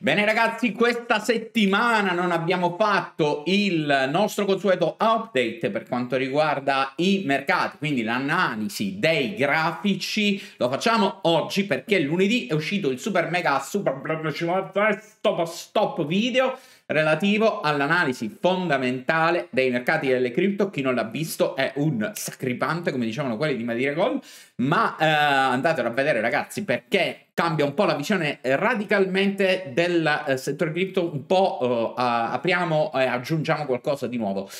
Bene ragazzi, questa settimana non abbiamo fatto il nostro consueto update per quanto riguarda i mercati, quindi l'analisi dei grafici lo facciamo oggi perché lunedì è uscito il super mega super stop stop video relativo all'analisi fondamentale dei mercati delle cripto. Chi non l'ha visto è un sacripante, come dicevano quelli di Madire Gold, ma eh, andatelo a vedere ragazzi perché cambia un po' la visione radicalmente del eh, settore cripto, un po' eh, apriamo e aggiungiamo qualcosa di nuovo.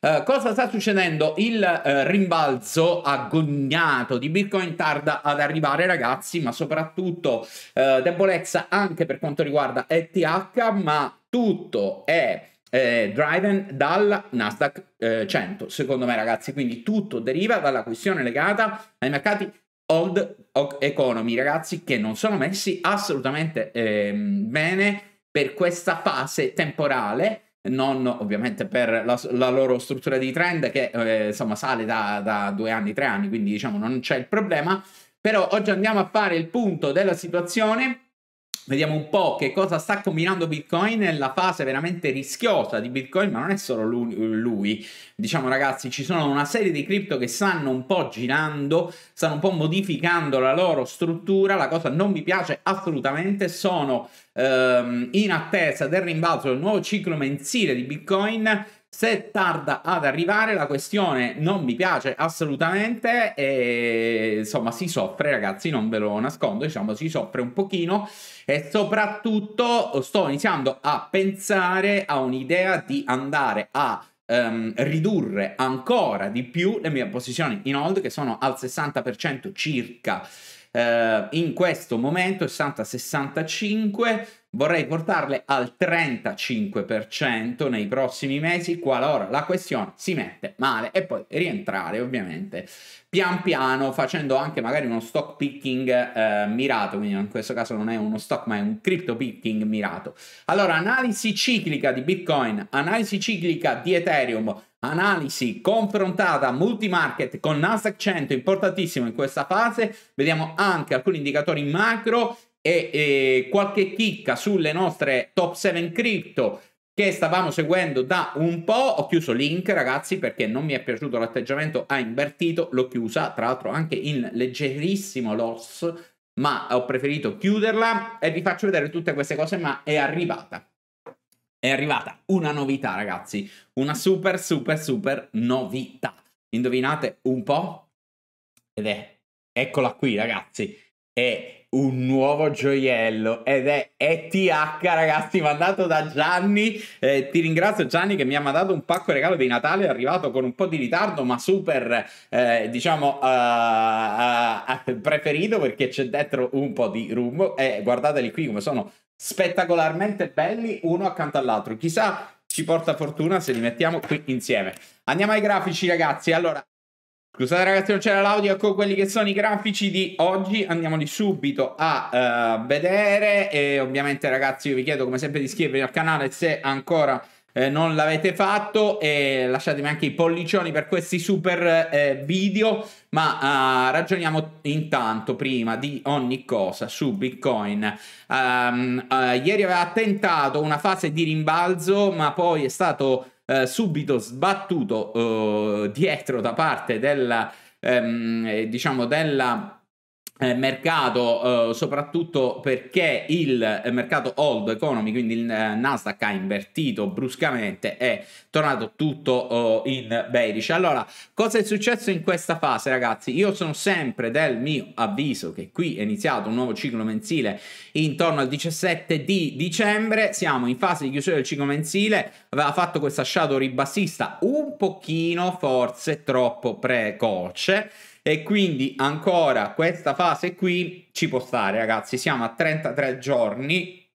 Uh, cosa sta succedendo? Il uh, rimbalzo agognato di Bitcoin tarda ad arrivare, ragazzi, ma soprattutto uh, debolezza anche per quanto riguarda ETH, ma tutto è eh, driven dal Nasdaq eh, 100, secondo me, ragazzi. Quindi tutto deriva dalla questione legata ai mercati old economy, ragazzi, che non sono messi assolutamente eh, bene per questa fase temporale non ovviamente per la, la, loro struttura di trend che eh, insomma sale da, da, due anni, tre anni, quindi diciamo non c'è il problema, però oggi andiamo a fare il punto della situazione Vediamo un po' che cosa sta combinando Bitcoin nella fase veramente rischiosa di Bitcoin, ma non è solo lui, lui. Diciamo ragazzi, ci sono una serie di cripto che stanno un po' girando, stanno un po' modificando la loro struttura. La cosa non mi piace assolutamente, sono ehm, in attesa del rimbalzo del nuovo ciclo mensile di Bitcoin se tarda ad arrivare la questione non mi piace assolutamente e insomma si soffre ragazzi, non ve lo nascondo, diciamo si soffre un pochino e soprattutto sto iniziando a pensare a un'idea di andare a Um, ridurre ancora di più le mie posizioni in hold che sono al 60% circa uh, in questo momento 60-65 Vorrei portarle al 35% nei prossimi mesi qualora la questione si mette male e poi rientrare ovviamente pian piano facendo anche magari uno stock picking eh, mirato, quindi in questo caso non è uno stock ma è un crypto picking mirato. Allora, analisi ciclica di Bitcoin, analisi ciclica di Ethereum, analisi confrontata multimarket con Nasdaq 100, importantissimo in questa fase, vediamo anche alcuni indicatori macro e eh, qualche chicca sulle nostre top 7 crypto che stavamo seguendo da un po'. Ho chiuso link, ragazzi, perché non mi è piaciuto l'atteggiamento, ha invertito, l'ho chiusa, tra l'altro anche in leggerissimo loss, ma ho preferito chiuderla e vi faccio vedere tutte queste cose, ma è arrivata. È arrivata una novità, ragazzi, una super super super novità. Indovinate un po'? Ed è eccola qui, ragazzi. È un nuovo gioiello ed è ETH ragazzi mandato da Gianni eh, ti ringrazio Gianni che mi ha mandato un pacco regalo di Natale è arrivato con un po' di ritardo ma super eh, diciamo uh, uh, preferito perché c'è dentro un po' di rum e eh, guardateli qui come sono spettacolarmente belli uno accanto all'altro chissà ci porta fortuna se li mettiamo qui insieme andiamo ai grafici ragazzi allora Scusate ragazzi, non c'era l'audio ecco quelli che sono i grafici di oggi, andiamoli subito a uh, vedere e ovviamente ragazzi io vi chiedo come sempre di iscrivervi al canale se ancora eh, non l'avete fatto e lasciatemi anche i pollicioni per questi super eh, video, ma uh, ragioniamo intanto prima di ogni cosa su Bitcoin. Um, uh, ieri aveva tentato una fase di rimbalzo ma poi è stato eh, subito sbattuto eh, dietro da parte della, ehm, diciamo della eh, mercato eh, soprattutto perché il eh, mercato old economy quindi il eh, Nasdaq ha invertito bruscamente e tornato tutto oh, in bearish allora cosa è successo in questa fase ragazzi io sono sempre del mio avviso che qui è iniziato un nuovo ciclo mensile intorno al 17 di dicembre siamo in fase di chiusura del ciclo mensile aveva fatto questa shadow ribassista un pochino forse troppo precoce e quindi ancora questa fase qui ci può stare, ragazzi. Siamo a 33 giorni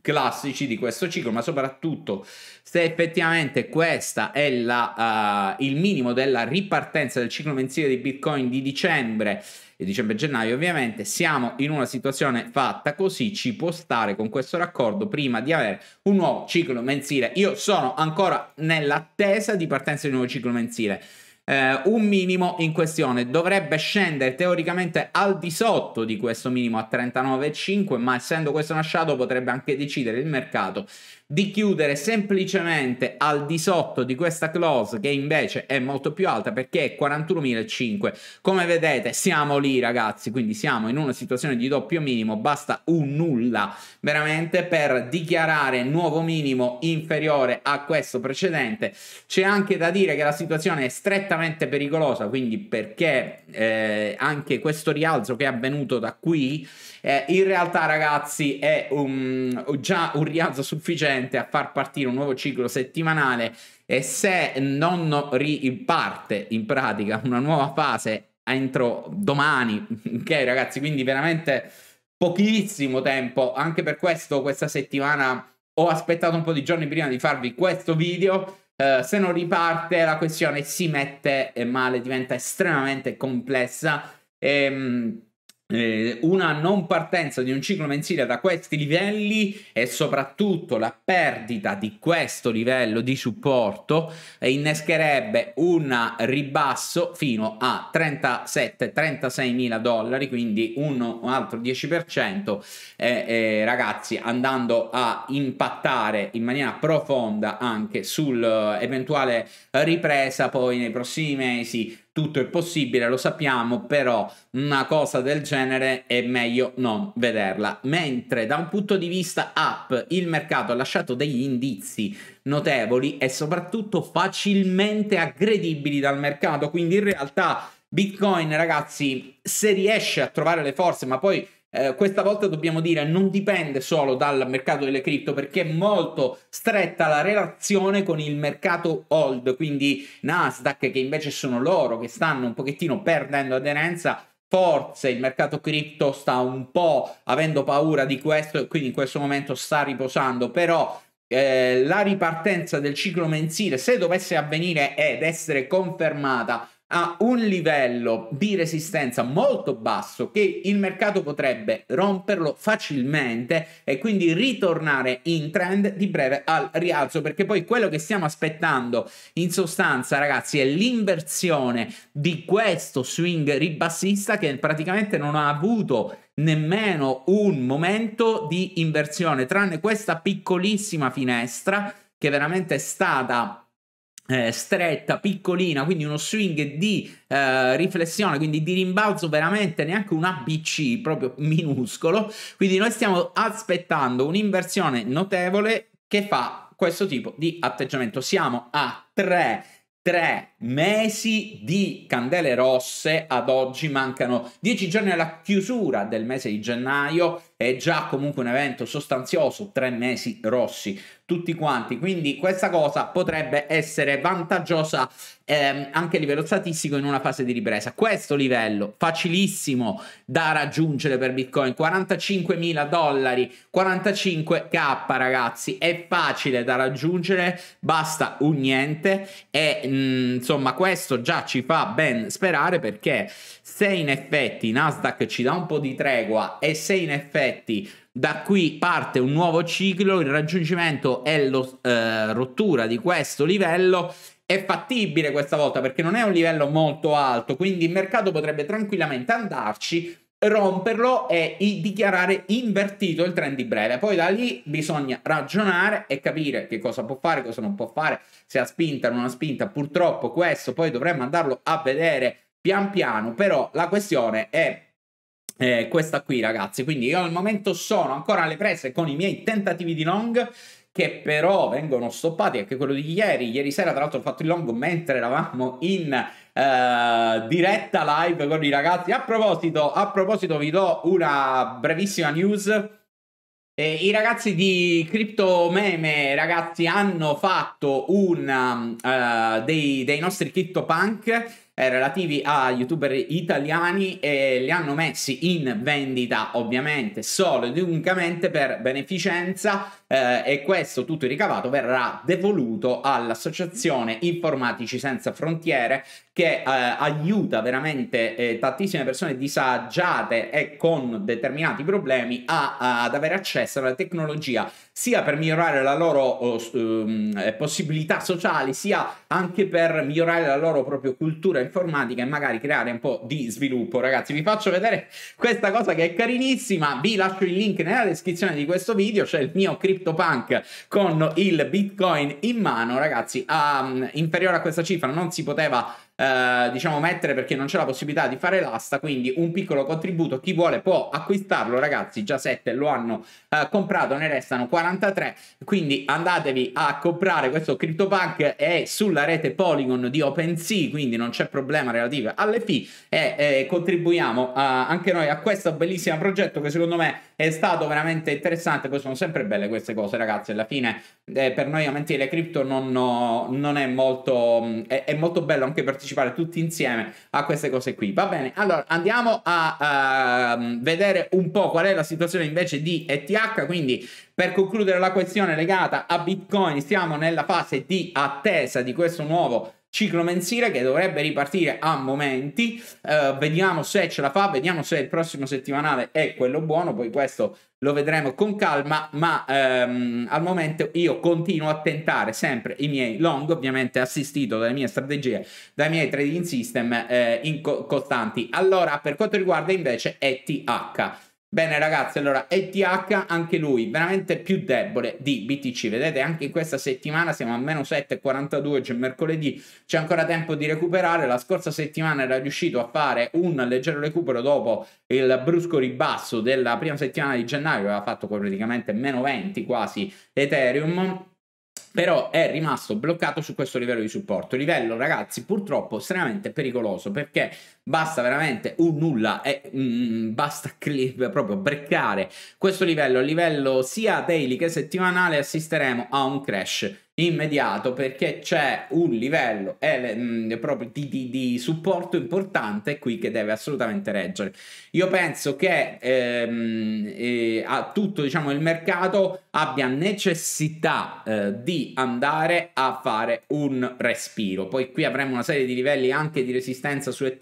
classici di questo ciclo, ma soprattutto se effettivamente questa è la, uh, il minimo della ripartenza del ciclo mensile di Bitcoin di dicembre dicembre-gennaio ovviamente, siamo in una situazione fatta così, ci può stare con questo raccordo prima di avere un nuovo ciclo mensile. Io sono ancora nell'attesa di partenza di un nuovo ciclo mensile eh, un minimo in questione. Dovrebbe scendere teoricamente al di sotto di questo minimo a 39,5, ma essendo questo una shadow potrebbe anche decidere il mercato di chiudere semplicemente al di sotto di questa close che invece è molto più alta perché è 41.005 come vedete siamo lì ragazzi quindi siamo in una situazione di doppio minimo basta un nulla veramente per dichiarare nuovo minimo inferiore a questo precedente c'è anche da dire che la situazione è strettamente pericolosa quindi perché eh, anche questo rialzo che è avvenuto da qui eh, in realtà ragazzi è un, già un rialzo sufficiente riuscente a far partire un nuovo ciclo settimanale e se non riparte in pratica una nuova fase entro domani, ok ragazzi, quindi veramente pochissimo tempo, anche per questo questa settimana ho aspettato un po' di giorni prima di farvi questo video. Eh, se non riparte la questione si mette eh, male, diventa estremamente complessa. Ehm, eh, una non partenza di un ciclo mensile da questi livelli e soprattutto la perdita di questo livello di supporto innescherebbe un ribasso fino a 37-36 mila dollari quindi un, un altro 10% eh, eh, ragazzi andando a impattare in maniera profonda anche sull'eventuale eh, ripresa poi nei prossimi mesi tutto è possibile, lo sappiamo, però una cosa del genere è meglio non vederla. Mentre da un punto di vista app il mercato ha lasciato degli indizi notevoli e soprattutto facilmente aggredibili dal mercato, quindi in realtà Bitcoin ragazzi se riesce a trovare le forze, ma poi eh, questa volta dobbiamo dire non dipende solo dal mercato delle cripto perché è molto stretta la relazione con il mercato old, quindi Nasdaq che invece sono loro che stanno un pochettino perdendo aderenza forse il mercato cripto sta un po' avendo paura di questo e quindi in questo momento sta riposando, però eh, la ripartenza del ciclo mensile, se dovesse avvenire ed essere confermata, a un livello di resistenza molto basso che il mercato potrebbe romperlo facilmente e quindi ritornare in trend di breve al rialzo perché poi quello che stiamo aspettando in sostanza ragazzi è l'inversione di questo swing ribassista che praticamente non ha avuto nemmeno un momento di inversione tranne questa piccolissima finestra che veramente è stata eh, stretta, piccolina, quindi uno swing di eh, riflessione, quindi di rimbalzo veramente neanche un ABC proprio minuscolo. Quindi noi stiamo aspettando un'inversione notevole che fa questo tipo di atteggiamento. Siamo a 3 tre mesi di candele rosse ad oggi mancano dieci giorni alla chiusura del mese di gennaio è già comunque un evento sostanzioso, tre mesi rossi tutti quanti, quindi questa cosa potrebbe essere vantaggiosa ehm, anche a livello statistico in una fase di ripresa. Questo livello facilissimo da raggiungere per Bitcoin, 45.000 dollari, 45k ragazzi, è facile da raggiungere, basta un niente e mh, mm, insomma questo già ci fa ben sperare perché se in effetti Nasdaq ci dà un po' di tregua e se in effetti da qui parte un nuovo ciclo, il raggiungimento e la eh, rottura di questo livello è fattibile questa volta perché non è un livello molto alto, quindi il mercato potrebbe tranquillamente andarci, romperlo e dichiarare invertito il trend di breve. Poi da lì bisogna ragionare e capire che cosa può fare, cosa non può fare, se ha spinta o non ha spinta. Purtroppo questo poi dovremmo andarlo a vedere pian piano, però la questione è eh, questa qui ragazzi, quindi io al momento sono ancora alle prese con i miei tentativi di long che però vengono stoppati anche quello di ieri, ieri sera tra l'altro ho fatto il long mentre eravamo in eh, diretta live con i ragazzi, a proposito, a proposito vi do una brevissima news eh, I ragazzi di CryptoMeme, ragazzi, hanno fatto un, uh, dei, dei nostri CryptoPunk eh, relativi a youtuber italiani e li hanno messi in vendita ovviamente solo ed unicamente per beneficenza eh, e questo tutto ricavato verrà devoluto all'associazione Informatici Senza Frontiere che eh, aiuta veramente eh, tantissime persone disagiate e con determinati problemi a, a, ad avere accesso alla tecnologia sia per migliorare la loro um, possibilità sociali sia anche per migliorare la loro proprio cultura informatica e magari creare un po' di sviluppo ragazzi vi faccio vedere questa cosa che è carinissima vi lascio il link nella descrizione di questo video c'è cioè il mio CryptoPunk con il bitcoin in mano ragazzi um, inferiore a questa cifra non si poteva eh, diciamo mettere perché non c'è la possibilità di fare l'asta, quindi un piccolo contributo, chi vuole può acquistarlo ragazzi, già 7 lo hanno eh, comprato, ne restano 43, quindi andatevi a comprare questo CryptoPunk è sulla rete Polygon di OpenSea, quindi non c'è problema relativo alle fee e eh, contribuiamo eh, anche noi a questo bellissimo progetto che secondo me è stato veramente interessante, poi sono sempre belle queste cose ragazzi, alla fine eh, per noi amanti delle cripto non, non, è molto, mm, è, è, molto bello anche partecipare tutti insieme a queste cose qui. Va bene, allora andiamo a, a ehm, vedere un po' qual è la situazione invece di ETH, quindi per concludere la questione legata a Bitcoin, siamo nella fase di attesa di questo nuovo ciclo mensile che dovrebbe ripartire a momenti. Uh, vediamo se ce la fa, vediamo se il prossimo settimanale è quello buono, poi questo lo vedremo con calma, ma um, al momento io continuo a tentare sempre i miei long, ovviamente assistito dalle mie strategie, dai miei trading system eh, in co- costanti. Allora, per quanto riguarda invece ETH. Bene ragazzi, allora ETH anche lui veramente più debole di BTC, vedete anche in questa settimana siamo a meno 7,42, oggi è mercoledì, c'è ancora tempo di recuperare, la scorsa settimana era riuscito a fare un leggero recupero dopo il brusco ribasso della prima settimana di gennaio, aveva fatto praticamente meno 20 quasi Ethereum, però è rimasto bloccato su questo livello di supporto. Livello, ragazzi, purtroppo estremamente pericoloso perché basta veramente un nulla e mm, mm, mm basta proprio breccare questo livello a livello sia daily che settimanale assisteremo a un crash immediato perché c'è un livello eh, mh, mm, proprio di, di, di, supporto importante qui che deve assolutamente reggere. Io penso che ehm, eh, a tutto diciamo, il mercato abbia necessità eh, di andare a fare un respiro. Poi qui avremo una serie di livelli anche di resistenza su ETH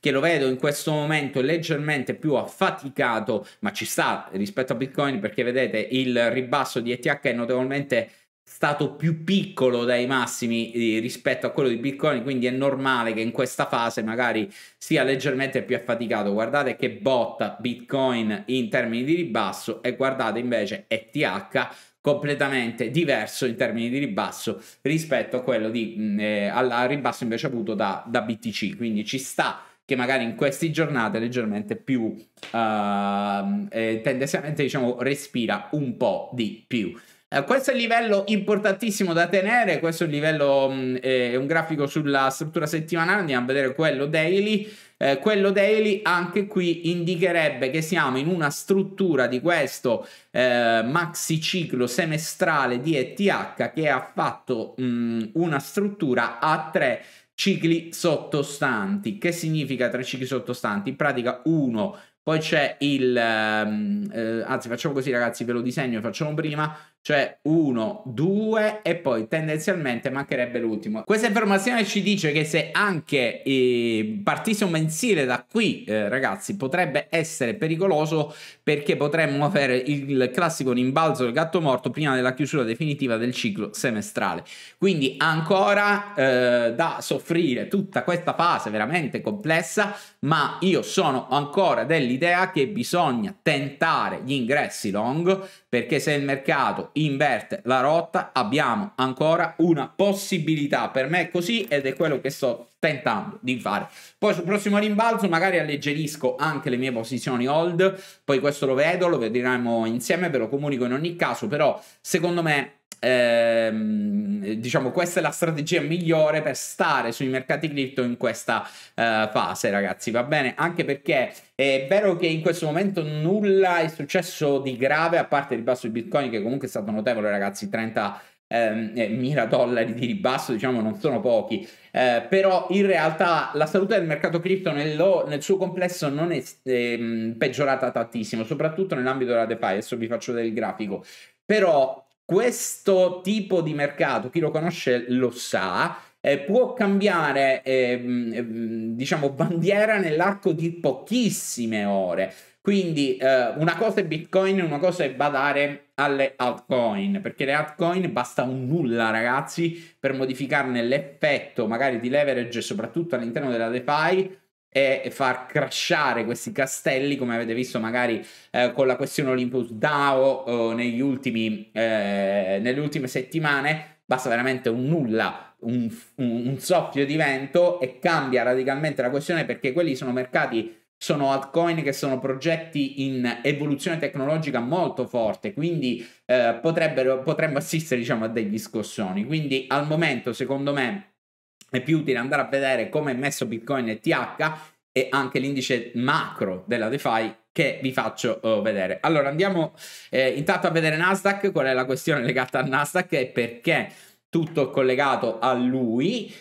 che lo vedo in questo momento leggermente più affaticato, ma ci sta rispetto a Bitcoin perché vedete il ribasso di ETH è notevolmente stato più piccolo dai massimi eh, rispetto a quello di Bitcoin, quindi è normale che in questa fase magari sia leggermente più affaticato. Guardate che botta Bitcoin in termini di ribasso e guardate invece ETH completamente diverso in termini di ribasso rispetto a quello di, mm, eh, al ribasso invece avuto da, da BTC, quindi ci sta che magari in queste giornate leggermente più uh, eh, tendenzialmente diciamo respira un po' di più. Eh, questo è il livello importantissimo da tenere, questo è un livello, mh, mm, è un grafico sulla struttura settimanale, andiamo a vedere quello daily. Eh, quello daily anche qui indicherebbe che siamo in una struttura di questo eh, maxi ciclo semestrale di ETH che ha fatto mh, mm, una struttura a tre cicli sottostanti. Che significa tre cicli sottostanti? In pratica uno, poi c'è il... Ehm, eh, anzi facciamo così ragazzi, ve lo disegno e facciamo prima cioè 1, 2 e poi tendenzialmente mancherebbe l'ultimo. Questa informazione ci dice che se anche eh, partisse un mensile da qui, eh, ragazzi, potrebbe essere pericoloso perché potremmo avere il classico rimbalzo del gatto morto prima della chiusura definitiva del ciclo semestrale. Quindi ancora eh, da soffrire tutta questa fase veramente complessa, ma io sono ancora dell'idea che bisogna tentare gli ingressi long perché se il mercato inverte la rotta, abbiamo ancora una possibilità. Per me è così ed è quello che sto tentando di fare. Poi sul prossimo rimbalzo magari alleggerisco anche le mie posizioni hold, poi questo lo vedo, lo vedremo insieme, ve lo comunico in ogni caso, però secondo me ehm, diciamo questa è la strategia migliore per stare sui mercati cripto in questa eh, fase ragazzi, va bene? Anche perché è vero che in questo momento nulla è successo di grave a parte il basso di Bitcoin che comunque è stato notevole ragazzi, 30 Ehm, eh, mila dollari di ribasso, diciamo, non sono pochi. Eh, però in realtà la salute del mercato cripto nel, nel suo complesso non è eh, peggiorata tantissimo, soprattutto nell'ambito della DeFi. Adesso vi faccio vedere il grafico. Però questo tipo di mercato, chi lo conosce lo sa, eh, può cambiare eh, diciamo bandiera nell'arco di pochissime ore quindi eh, una cosa è Bitcoin, una cosa è badare alle altcoin, perché le altcoin basta un nulla ragazzi per modificarne l'effetto magari di leverage soprattutto all'interno della DeFi e far crashare questi castelli come avete visto magari eh, con la questione Olympus DAO eh, negli ultimi, eh, nelle ultime settimane, basta veramente un nulla un, un soffio di vento e cambia radicalmente la questione perché quelli sono mercati sono altcoin che sono progetti in evoluzione tecnologica molto forte, quindi eh, potremmo assistere diciamo, a degli scossoni. Quindi al momento, secondo me, è più utile andare a vedere come è messo Bitcoin e TH e anche l'indice macro della DeFi che vi faccio uh, vedere. Allora andiamo eh, intanto a vedere Nasdaq, qual è la questione legata al Nasdaq e perché tutto collegato a lui,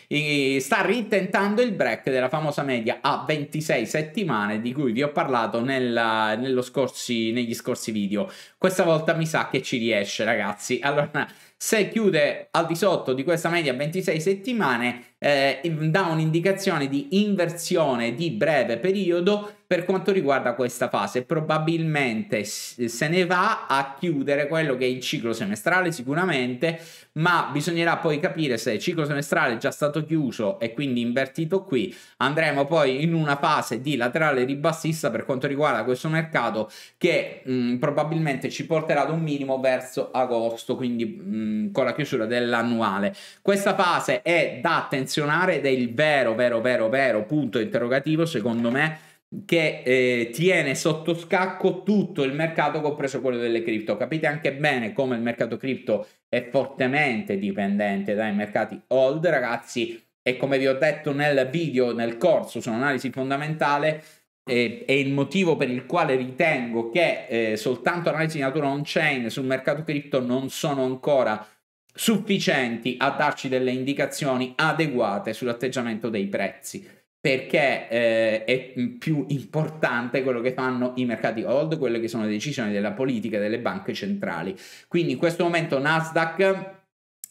sta rintentando il break della famosa media a 26 settimane di cui vi ho parlato nella, scorsi, negli scorsi video. Questa volta mi sa che ci riesce, ragazzi. Allora, se chiude al di sotto di questa media 26 settimane, eh, dà un'indicazione di inversione di breve periodo per quanto riguarda questa fase. Probabilmente se ne va a chiudere quello che è il ciclo semestrale sicuramente, ma bisognerà poi capire se il ciclo semestrale è già stato chiuso e quindi invertito qui. Andremo poi in una fase di laterale ribassista per quanto riguarda questo mercato che mh, mm, probabilmente ci porterà ad un minimo verso agosto, quindi mh, mm, con la chiusura dell'annuale. Questa fase è da attenzionare ed è il vero, vero, vero, vero punto interrogativo, secondo me, che eh, tiene sotto scacco tutto il mercato, compreso quello delle cripto. Capite anche bene come il mercato cripto è fortemente dipendente dai mercati old, ragazzi. E come vi ho detto nel video, nel corso sull'analisi fondamentale, è il motivo per il quale ritengo che eh, soltanto analisi di natura on-chain sul mercato cripto non sono ancora sufficienti a darci delle indicazioni adeguate sull'atteggiamento dei prezzi perché eh, è più importante quello che fanno i mercati hold, quelle che sono le decisioni della politica delle banche centrali. Quindi in questo momento Nasdaq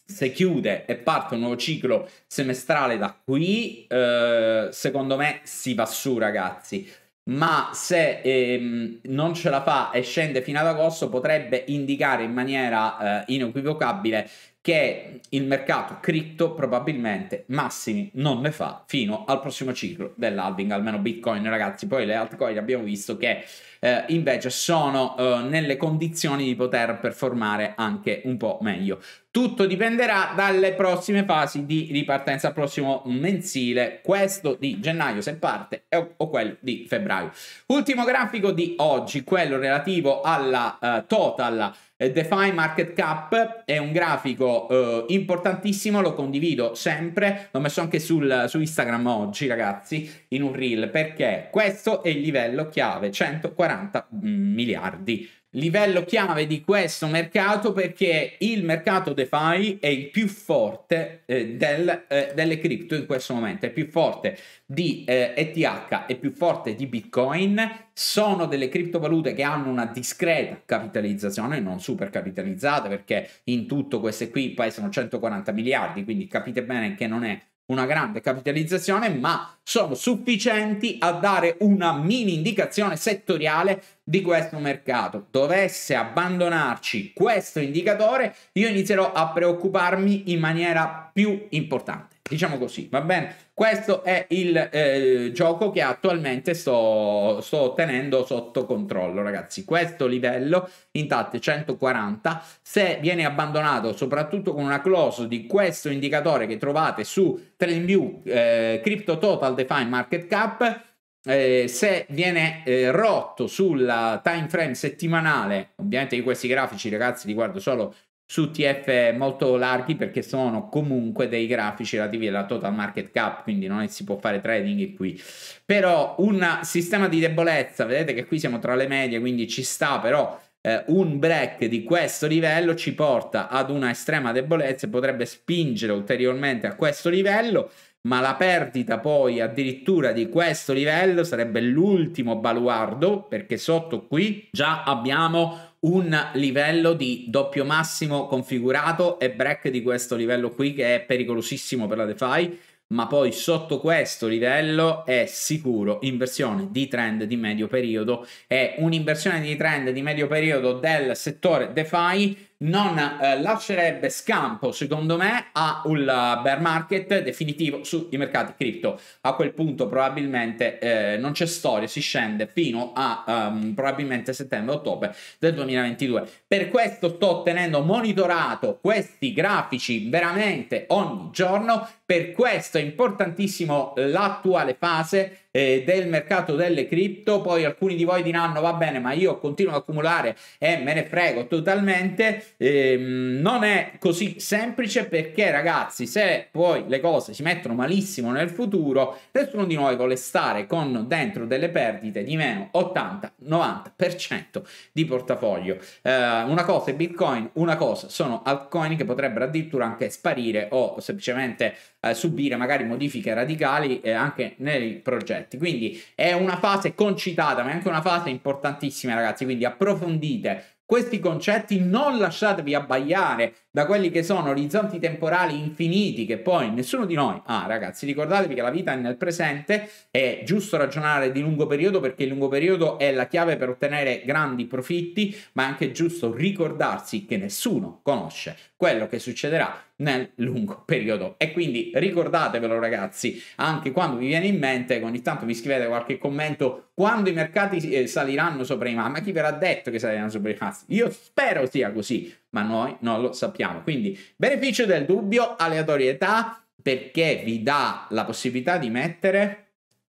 se chiude e parte un nuovo ciclo semestrale da qui, eh, secondo me si va su ragazzi ma se ehm, non ce la fa e scende fino ad agosto potrebbe indicare in maniera eh, inequivocabile che il mercato cripto probabilmente massimi non ne fa fino al prossimo ciclo dell'halving, almeno Bitcoin ragazzi, poi le altcoin abbiamo visto che eh, invece sono eh, nelle condizioni di poter performare anche un po' meglio. Tutto dipenderà dalle prossime fasi di ripartenza, al prossimo mensile, questo di gennaio se parte o, o quello di febbraio. Ultimo grafico di oggi, quello relativo alla eh, total eh, DeFi Market Cap è un grafico eh, importantissimo, lo condivido sempre, l'ho messo anche sul, su Instagram oggi ragazzi, in un reel, perché questo è il livello chiave, 140 mm, miliardi livello chiave di questo mercato perché il mercato DeFi è il più forte eh, del, eh, delle cripto in questo momento, è più forte di eh, ETH, è più forte di Bitcoin, sono delle criptovalute che hanno una discreta capitalizzazione, non super capitalizzata perché in tutto queste qui poi sono 140 miliardi, quindi capite bene che non è una grande capitalizzazione, ma sono sufficienti a dare una mini indicazione settoriale di questo mercato. Dovesse abbandonarci questo indicatore, io inizierò a preoccuparmi in maniera più importante. Diciamo così, va bene? Questo è il eh, gioco che attualmente sto, sto, tenendo sotto controllo, ragazzi. Questo livello, intanto 140, se viene abbandonato soprattutto con una close di questo indicatore che trovate su TrendView eh, Crypto Total Define Market Cap, eh, se viene eh, rotto sulla time frame settimanale, ovviamente di questi grafici, ragazzi, li guardo solo su TF molto larghi perché sono comunque dei grafici relativi alla total market cap, quindi non si può fare trading qui. Però un sistema di debolezza, vedete che qui siamo tra le medie, quindi ci sta, però eh, un break di questo livello ci porta ad una estrema debolezza e potrebbe spingere ulteriormente a questo livello, ma la perdita poi addirittura di questo livello sarebbe l'ultimo baluardo perché sotto qui già abbiamo un livello di doppio massimo configurato e break di questo livello qui che è pericolosissimo per la DeFi, ma poi sotto questo livello è sicuro inversione di trend di medio periodo, è un'inversione di trend di medio periodo del settore DeFi non eh, lascerebbe scampo, secondo me, a un eh, bear market definitivo sui mercati cripto. A quel punto probabilmente eh, non c'è storia, si scende fino a um, probabilmente settembre-ottobre del 2022. Per questo sto tenendo monitorato questi grafici veramente ogni giorno, per questo è importantissimo l'attuale fase eh, del mercato delle cripto, poi alcuni di voi diranno va bene ma io continuo ad accumulare e me ne frego totalmente, eh, non è così semplice perché ragazzi se poi le cose si mettono malissimo nel futuro, nessuno di noi vuole stare con dentro delle perdite di meno 80-90% di portafoglio. Eh, una cosa è Bitcoin, una cosa sono altcoin che potrebbero addirittura anche sparire o semplicemente eh, subire magari modifiche radicali eh, anche nei progetti. Quindi è una fase concitata, ma è anche una fase importantissima, ragazzi. Quindi approfondite questi concetti, non lasciatevi abbagliare da quelli che sono orizzonti temporali infiniti che poi nessuno di noi ha, ah, ragazzi, ricordatevi che la vita è nel presente, è giusto ragionare di lungo periodo perché il lungo periodo è la chiave per ottenere grandi profitti, ma è anche giusto ricordarsi che nessuno conosce quello che succederà nel lungo periodo. E quindi ricordatevelo, ragazzi, anche quando vi viene in mente, ogni tanto mi scrivete qualche commento, quando i mercati eh, saliranno sopra i mari, ma chi ve l'ha detto che saliranno sopra i mari? Io spero sia così, ma noi non lo sappiamo. Quindi beneficio del dubbio, aleatorietà, perché vi dà la possibilità di mettere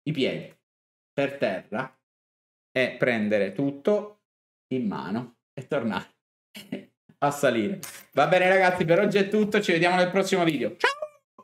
i piedi per terra e prendere tutto in mano e tornare a salire. Va bene ragazzi, per oggi è tutto, ci vediamo nel prossimo video. Ciao!